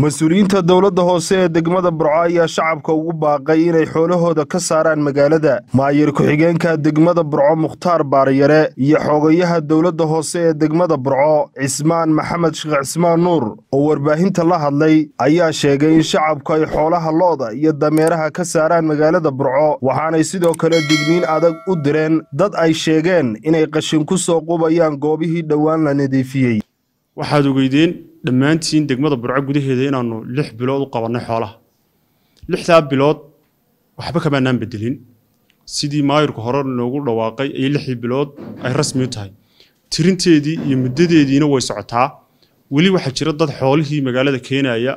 mas-uuliyiinta dowladda hoose ee degmada burco ayaa shacabka ugu baaqay inay xoolahooda ka saaraan magaalada maayir ku-xigeenka degmada burco mukhtaar baaryare iyo xoogayaha dowladda hoose ee degmada burco cismaan maxamed sheekh cismaan nuur oo warbaahinta la hadlay ayaa sheegay in shacabku ay xoolaha looda iyo dameeraha ka saaraan magaalada burco waxaanay sidoo kale digniin adag u direen dad ay sheegeen inay qashin ku soo qubayaan goobihii dhowaan la nadiifiyey waxaad ogeydeen dhammaantiin degmada burco gudaheeda inaanu lix bilood u qabannay xoolaha lixdaa bilood waxba kamaanaan bedelin sidii maayirku hore noogu dhawaaqay ay lixii bilood ay rasmi u tahay tirinteedii iyo muddadeediina way socotaa weli waxaa jira dad xoolihii magaalada keenaya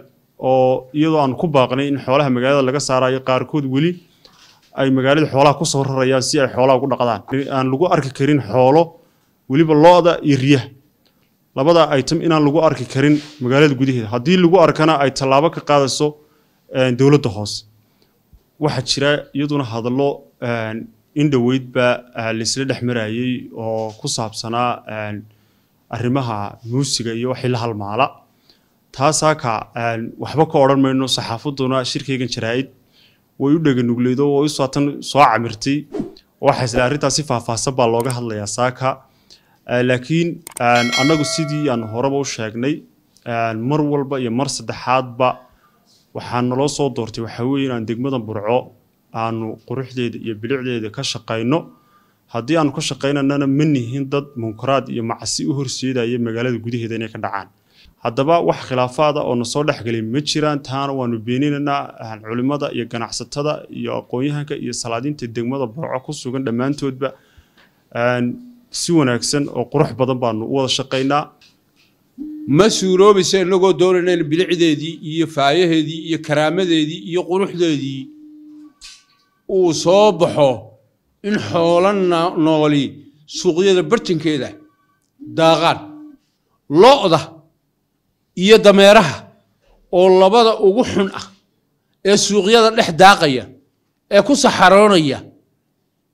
oo iyadoo aan ku baaqnay in xoolaha magaalada laga saarayo qaarkood weli ay magaalada xoolaha ku soo rarayaan si ay xoolaha ugu dhaqdaan aan lagu arki karin xoolo weliba loda iyo riyaha labada item inaan lagu arki karin magaalada gudaheeda haddii lagu arkana ay tallaabo ka qaadayso eh, dowladda hoose waxaa jira iyaduna hadallo eh, in dhoweydba eh, laisla dhex marayay oo ku saabsanaa arrimaha muusiga iyo waxii la halmaala taasaaka waxba ka odhan mayno saxaafaduna shirkaygan jaraa-id way u dheganugleedo way u saatan soo camirtay waxaa isla arrintaasi faahfaahsan baa looga hadlayaa saaka Eh, laakiin eh, anagu sidii aan horeba u sheegnay eh, mar walba iyo mar saddexaadba waxaa naloo soo doortay waxaa weeye inaan degmada burco aanu quruxdeeda iyo bilicdeeda ka shaqayno haddii aanu ka shaqaynanana ma nihin dad munkaraad iyo macsi u horseedaya magaalada gudaheeda inay ka dhacaan haddaba wax khilaafaada ah oo nasoo dhexgelay ma jiraan taana waanu beeninaynaa culimmada iyo ganacsatada iyo aqoon-yahanka iyo salaadiinta degmada burco ku sugan dhammaantoodba si wanaagsan oo qurux badan baanu u wada shaqaynaa ma suuroobaysa inagoo doonanayn bilicdeedii iyo faayaheedii iyo karaamadeedii iyo quruxdeedii uu soo baxo in xoolo nooli suuqyada bartinkeeda daaqaan lo'da iyo dameeraha oo labada ugu xun ah ee suuqyada dhex daaqaya ee ku saxaroonaya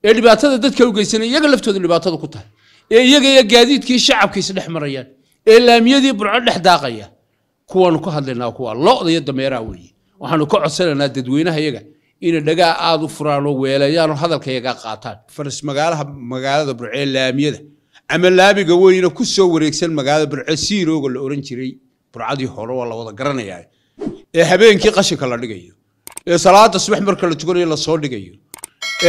ee dhibaatada dadka u geysana iyaga laftooda dhibaatada ku tahay ee iyaga iyo gaadiidkii shacabkii isdhex marayaan ee laamiyadii burco dhex daaqaya kuwaanu ka hadlaynaa kuwa lo'da iyo dameeraha weeye waxaanu ka codsanaynaa dadweynaha iyaga inay dhagaa aada u furaanoo oo hadalka iyaga qaataan faras magaalaha magaalada burco ee laamiyada ama laamiga weynina ku soo wareegsan magaalada burco siirooga la oran jiray burcadii hore waa la wada garanayaa ee habeenkii qashinka la dhigayo ee salaada subax marka la tuganayo lasoo dhigayo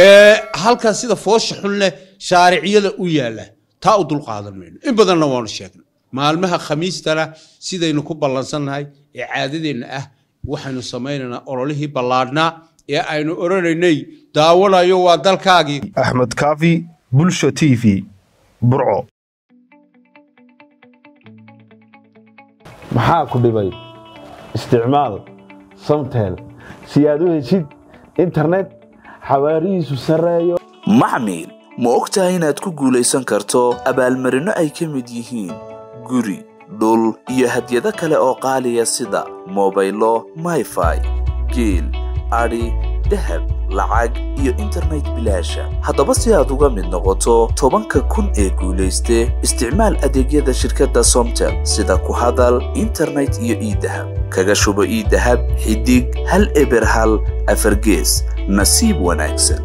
ee halkaas sida foosha xun leh shaariciyada u yaalla taa u dulqaadan mayno in badanna waanu sheegnay maalmaha khamiistana sidaynu ku ballansannahay ee caadadeenna ah waxaynu samaynaynaa ololihii ballaadhnaa ee aynu odhanaynay daawanayo waa dalkaagii axmed kaafi bulsho t v burco maxaa ku dhibay isticmaal samtel si aad u heshid internet xawaarihiisu sarreeyo maxmed ma og ogtahay inaad ku guulaysan karto abaalmarino ay ka mid yihiin guri dhul iyo hadyado kale oo qaaliya sida mobaylo mayfai geel adi dahab lacag iyo internet bilaasha haddaba si aad uga mid noqoto tobanka kun ee guulayste isticmaal adeegyada shirkadda somtel sida ku hadal internet iyo iidahab kaga shubo iidahab xidig hal eber hal afargees nasiib wanaagsan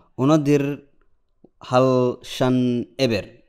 una dir hal shan eber